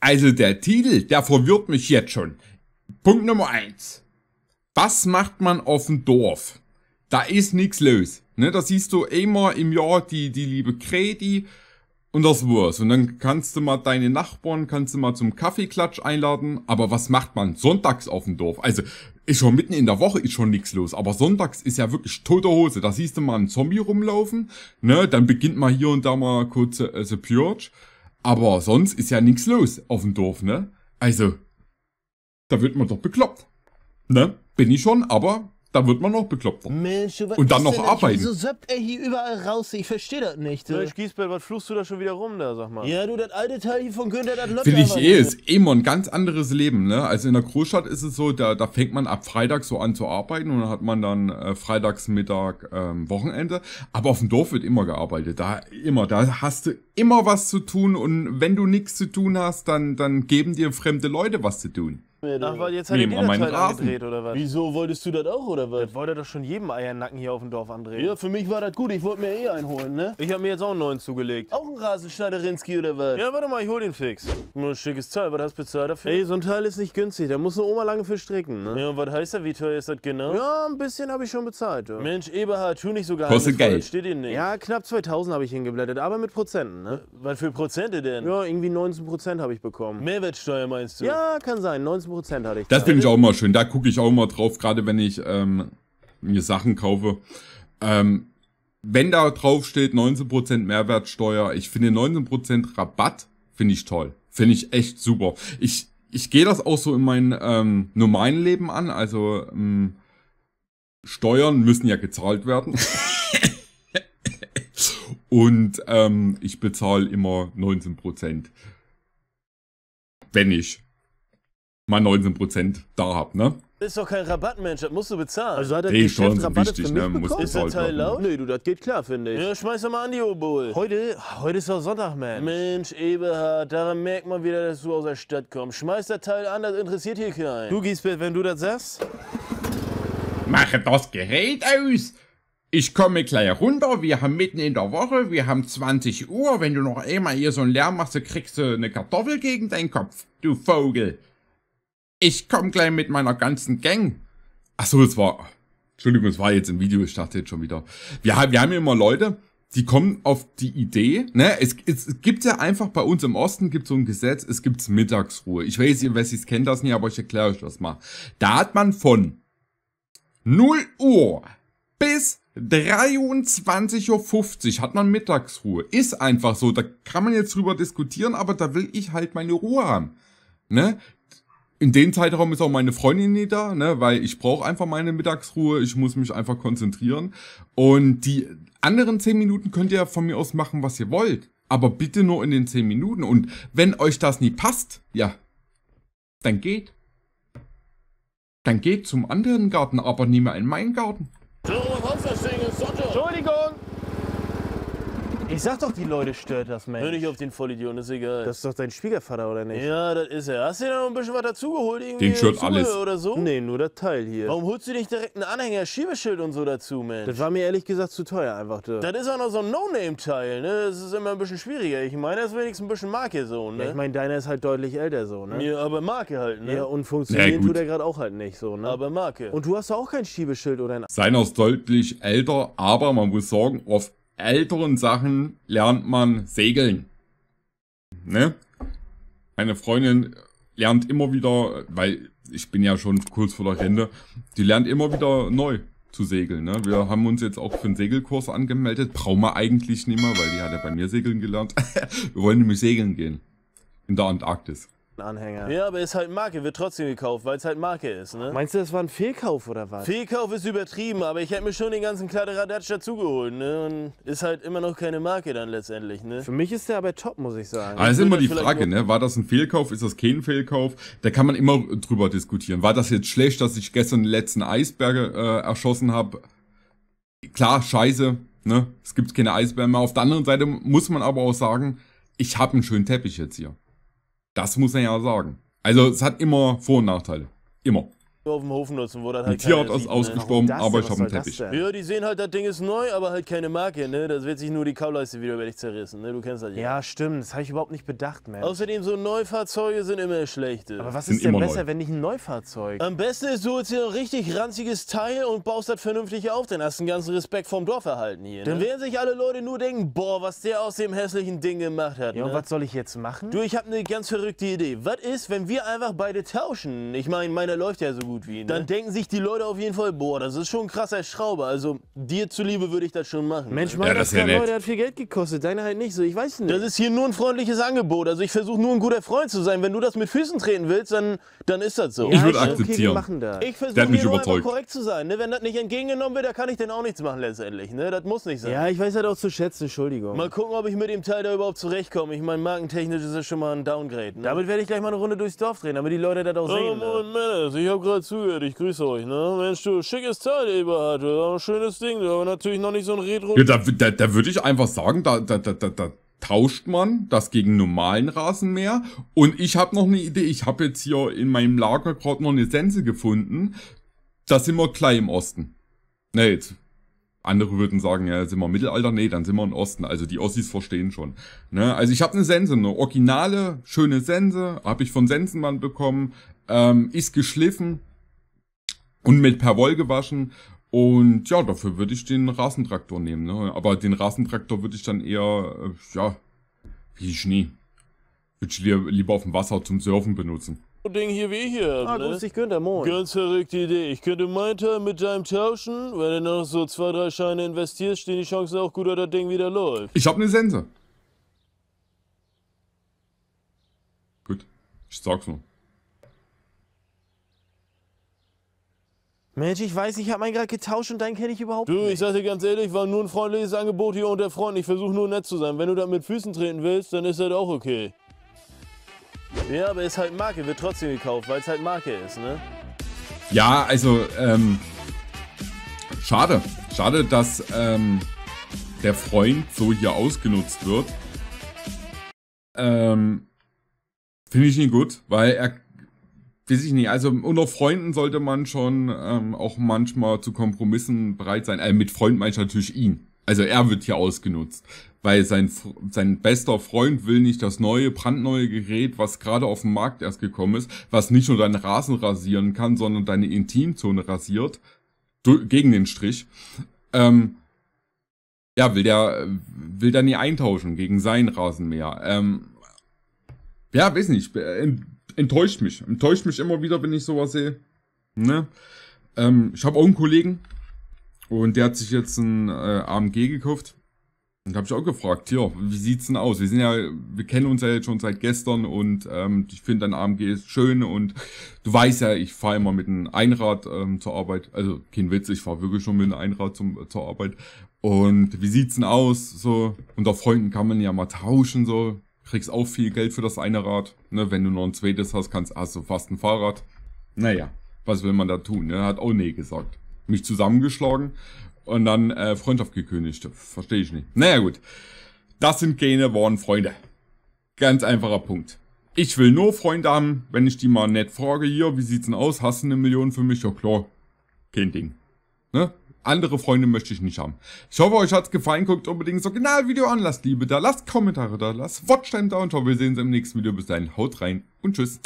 Also der Titel, der verwirrt mich jetzt schon. Punkt Nummer eins: Was macht man auf dem Dorf? Da ist nichts los. Ne, da siehst du immer im Jahr die, die liebe Kredi und das war's. Und dann kannst du mal deine Nachbarn, kannst du mal zum Kaffeeklatsch einladen. Aber was macht man sonntags auf dem Dorf? Also ist schon mitten in der Woche ist schon nichts los, aber sonntags ist ja wirklich tote Hose. Da siehst du mal einen Zombie rumlaufen, ne? Dann beginnt mal hier und da mal kurz äh, The Purge. Aber sonst ist ja nichts los auf dem Dorf, ne? Also, da wird man doch bekloppt. Ne? Bin ich schon, aber da wird man noch bekloppt. Mensch, Und dann noch arbeiten. Wieso söppt er hier überall raus? Ich verstehe das nicht. Mensch, Giesbert, was fluchst du da schon wieder rum da, sag mal? Ja, du, das alte Teil hier von Günther, das läuft Finde ich eh, ist immer eh ein ganz anderes Leben, ne? Also in der Großstadt ist es so, da, da fängt man ab Freitag so an zu arbeiten und dann hat man dann äh, Freitagsmittag ähm, Wochenende. Aber auf dem Dorf wird immer gearbeitet. Da immer, da hast du immer was zu tun und wenn du nichts zu tun hast, dann, dann geben dir fremde Leute was zu tun. Ach, weil jetzt hat er dir das halt angedreht, oder was? Wieso, wolltest du das auch, oder was? Das wollte doch schon jedem Eiernacken hier auf dem Dorf andrehen. Ja, für mich war das gut, ich wollte mir eh einholen, ne? Ich habe mir jetzt auch einen neuen zugelegt. Auch einen Rasenschneider Rinski, oder was? Ja, warte mal, ich hol den fix. Nur ein schickes Teil, was hast du bezahlt dafür? Ey, so ein Teil ist nicht günstig, da muss eine Oma lange für stricken, ne? Ja, und was heißt das, wie teuer ist das genau? Ja, ein bisschen habe ich schon bezahlt, ja. Mensch, Eberhard, tu nicht so geheim. Kostet Geld. Steht dir nicht. Ja, knapp 2000 habe ich hingeblättert, aber mit Prozenten, ne? Was für Prozente denn? Ja, irgendwie 19 Prozent habe ich bekommen. Mehrwertsteuer meinst du? Ja, kann sein, 19 Prozent hatte ich. Das finde ich auch immer schön. Da gucke ich auch immer drauf, gerade wenn ich ähm, mir Sachen kaufe. Ähm, wenn da drauf steht 19% Mehrwertsteuer, ich finde 19% Rabatt, finde ich toll. Finde ich echt super. Ich, ich gehe das auch so in mein ähm, normalen Leben an. Also ähm, Steuern müssen ja gezahlt werden. Und ähm, ich bezahle immer 19%. Wenn ich mal 19 Prozent da habe, ne? Ist doch kein Rabatt, Mensch, das musst du bezahlen. Also hat das nee, Geschäft schon, Rabatte wichtig, für ne? mich ne? bekommen? Ist das Teil laut? Nee, du, das geht klar, finde ich. Ja, schmeiß doch mal an die Obol. Heute, heute ist doch Sonntag, Mensch. Mensch, Eberhard, daran merkt man wieder, dass du aus der Stadt kommst. Schmeiß das Teil an, das interessiert hier keinen. Du, Giesbert, wenn du das sagst... Mache das Gerät aus! Ich komme gleich runter, wir haben mitten in der Woche, wir haben 20 Uhr. Wenn du noch einmal hier so einen Lärm machst, kriegst du eine Kartoffel gegen deinen Kopf, du Vogel ich komm gleich mit meiner ganzen Gang. Ach so, das war, Entschuldigung, es war jetzt ein Video, ich dachte jetzt schon wieder. Wir haben, wir haben immer Leute, die kommen auf die Idee, ne, es, es gibt ja einfach bei uns im Osten gibt so ein Gesetz, es gibt Mittagsruhe. Ich weiß, ihr Wessis kennt das nicht, aber ich erkläre euch das mal. Da hat man von 0 Uhr bis 23.50 Uhr hat man Mittagsruhe. Ist einfach so, da kann man jetzt drüber diskutieren, aber da will ich halt meine Ruhe haben. Ne? in dem Zeitraum ist auch meine Freundin nicht da, ne, weil ich brauche einfach meine Mittagsruhe, ich muss mich einfach konzentrieren. Und die anderen zehn Minuten könnt ihr von mir aus machen, was ihr wollt. Aber bitte nur in den zehn Minuten. Und wenn euch das nie passt, ja, dann geht. Dann geht zum anderen Garten, aber nie mehr in meinen Garten. Entschuldigung! Ich sag doch, die Leute stört das, Mensch. Hör nicht auf den Vollidioten, ist egal. Das ist doch dein Schwiegervater, oder nicht? Ja, das ist er. Hast du dir noch ein bisschen was dazugeholt? Den stört alles. Oder so? Nee, nur das Teil hier. Warum holst du nicht direkt einen Anhänger, Schiebeschild und so dazu, Mensch? Das war mir ehrlich gesagt zu teuer einfach. Du. Das ist auch noch so ein No-Name-Teil, ne? Das ist immer ein bisschen schwieriger. Ich meine, das ist wenigstens ein bisschen Marke so, ne? Ja, ich meine, deiner ist halt deutlich älter so, ne? Ja, aber Marke halt, ne? Ja, und funktioniert tut er gerade auch halt nicht so, ne? Aber Marke. Und du hast auch kein Schiebeschild oder ein... Seiner ist deutlich älter, aber man muss sagen, oft älteren Sachen lernt man segeln. Ne? Meine Freundin lernt immer wieder, weil ich bin ja schon kurz vor der Rente, die lernt immer wieder neu zu segeln. Ne? Wir haben uns jetzt auch für einen Segelkurs angemeldet. Brauchen wir eigentlich nicht mehr, weil die hat ja bei mir segeln gelernt. wir wollen nämlich segeln gehen. In der Antarktis. Anhänger. Ja, aber ist halt Marke, wird trotzdem gekauft, weil es halt Marke ist, ne? Meinst du, das war ein Fehlkauf oder was? Fehlkauf ist übertrieben, aber ich hätte mir schon den ganzen Kladderadatsch dazugeholt, ne? Und ist halt immer noch keine Marke dann letztendlich, ne? Für mich ist der aber top, muss ich sagen. Also ist immer die Frage, ne? War das ein Fehlkauf? Ist das kein Fehlkauf? Da kann man immer drüber diskutieren. War das jetzt schlecht, dass ich gestern den letzten Eisberge äh, erschossen habe? Klar, scheiße, ne? Es gibt keine Eisbären mehr. Auf der anderen Seite muss man aber auch sagen, ich habe einen schönen Teppich jetzt hier. Das muss man ja sagen. Also es hat immer Vor- und Nachteile. Immer auf dem Hof nutzen, wo halt ne? das halt. Die Tierart ist ausgestorben, aber ich habe einen Teppich. Ja, die sehen halt, das Ding ist neu, aber halt keine Marke, ne? Das wird sich nur die Kauleiste wieder über dich zerrissen, ne? Du kennst das ja. Ja, stimmt, das habe ich überhaupt nicht bedacht, man. Außerdem, so Neufahrzeuge sind immer schlechte. Aber was sind ist denn besser, neu. wenn nicht ein Neufahrzeug? Am besten ist, du holst dir ein richtig ranziges Teil und baust das vernünftig auf, dann hast du einen ganzen Respekt vom Dorf erhalten hier. Ne? Dann werden sich alle Leute nur denken, boah, was der aus dem hässlichen Ding gemacht hat. Ja, ne? und was soll ich jetzt machen? Du, ich habe eine ganz verrückte Idee. Was ist, wenn wir einfach beide tauschen? Ich meine, meiner läuft ja so gut gut wie. Ne? Dann denken sich die Leute auf jeden Fall, boah, das ist schon ein krasser Schrauber. Also dir zuliebe würde ich das schon machen. Mensch, mein ja, das ist ja nett. der hat viel Geld gekostet, deine halt nicht so, ich weiß nicht. Das ist hier nur ein freundliches Angebot. Also ich versuche nur ein guter Freund zu sein. Wenn du das mit Füßen treten willst, dann, dann ist das so. Ja, ich würde akzeptieren. Okay, machen das. Ich versuche nur überzeugt. korrekt zu sein. Ne? Wenn das nicht entgegengenommen wird, dann kann ich denn auch nichts machen letztendlich. Ne? Das muss nicht sein. Ja, ich weiß halt auch zu schätzen, Entschuldigung. Mal gucken, ob ich mit dem Teil da überhaupt zurechtkomme. Ich meine, markentechnisch ist das schon mal ein Downgrade. Ne? Damit werde ich gleich mal eine Runde durchs Dorf drehen, damit die Leute das auch oh, sehen. Oh, Mann, ne? ich habe gerade alle zugehört, ich grüße euch, ne? Mensch, du, schickes Teil, Eberhard, du, schönes Ding, aber natürlich noch nicht so ein Retro... Ja, da, da, da würde ich einfach sagen, da, da, da, da tauscht man das gegen normalen Rasenmäher und ich habe noch eine Idee, ich habe jetzt hier in meinem Lager gerade noch eine Sense gefunden, da sind wir gleich im Osten. Ne, jetzt andere würden sagen, ja, sind wir Mittelalter? Nee, dann sind wir im Osten. Also die Ossis verstehen schon. Ne? Also ich habe eine Sense, eine originale, schöne Sense, habe ich von Sensenmann bekommen, ähm, ist geschliffen, und mit Perwoll gewaschen. Und ja, dafür würde ich den Rasentraktor nehmen. Ne? Aber den Rasentraktor würde ich dann eher, äh, ja, wie Schnee. Würde ich lieber auf dem Wasser zum Surfen benutzen. Ding hier wie hier. Ah, ne? grüß dich, Günther, moin. Ganz verrückte Idee. Ich könnte meinen Teil mit deinem tauschen. Wenn du noch so zwei, drei Scheine investierst, stehen die Chancen auch gut, dass das Ding wieder läuft. Ich habe eine Sense. Gut, ich sag's nur. Mensch, ich weiß, ich habe meinen gerade getauscht und deinen kenne ich überhaupt du, nicht. Du, ich sag dir ganz ehrlich, war nur ein freundliches Angebot hier unter Freunden. Ich versuche nur nett zu sein. Wenn du da mit Füßen treten willst, dann ist das auch okay. Ja, aber ist halt Marke, wird trotzdem gekauft, weil es halt Marke ist, ne? Ja, also, ähm, schade. Schade, dass, ähm, der Freund so hier ausgenutzt wird. Ähm, finde ich ihn gut, weil er weiß ich nicht, also unter Freunden sollte man schon ähm, auch manchmal zu Kompromissen bereit sein. Äh, mit Freund meine ich natürlich ihn. Also er wird hier ausgenutzt, weil sein, sein bester Freund will nicht das neue, brandneue Gerät, was gerade auf den Markt erst gekommen ist, was nicht nur deinen Rasen rasieren kann, sondern deine Intimzone rasiert, gegen den Strich. Ähm, ja, will der, will der nie eintauschen gegen seinen Rasenmäher. Ähm, ja, weiß nicht, enttäuscht mich. Enttäuscht mich immer wieder, wenn ich sowas sehe. Ne? Ähm, ich habe auch einen Kollegen und der hat sich jetzt ein äh, AMG gekauft. Und habe ich auch gefragt, hier, wie sieht's denn aus? Wir sind ja, wir kennen uns ja jetzt schon seit gestern und ähm, ich finde dein AMG ist schön und du weißt ja, ich fahre immer mit einem Einrad ähm, zur Arbeit. Also kein Witz, ich fahre wirklich schon mit einem Einrad zum, äh, zur Arbeit. Und wie sieht's denn aus? So, unter Freunden kann man ja mal tauschen, so kriegst auch viel Geld für das eine Rad. Ne, wenn du noch ein zweites hast, kannst, hast du fast ein Fahrrad. Naja, was will man da tun? Ne? Hat auch nee gesagt. Mich zusammengeschlagen und dann äh, Freundschaft gekündigt. Verstehe ich nicht. Naja gut, das sind keine worden Freunde. Ganz einfacher Punkt. Ich will nur Freunde haben, wenn ich die mal nett frage, hier, wie sieht's denn aus? Hast du eine Million für mich? Ja klar, kein Ding. Ne? Andere Freunde möchte ich nicht haben. Ich hoffe, euch hat's gefallen. Guckt unbedingt so genau Video an. Lasst Liebe da, lasst Kommentare da, lasst Watchtime da und ich hoffe, wir sehen uns im nächsten Video. Bis dahin, haut rein und tschüss.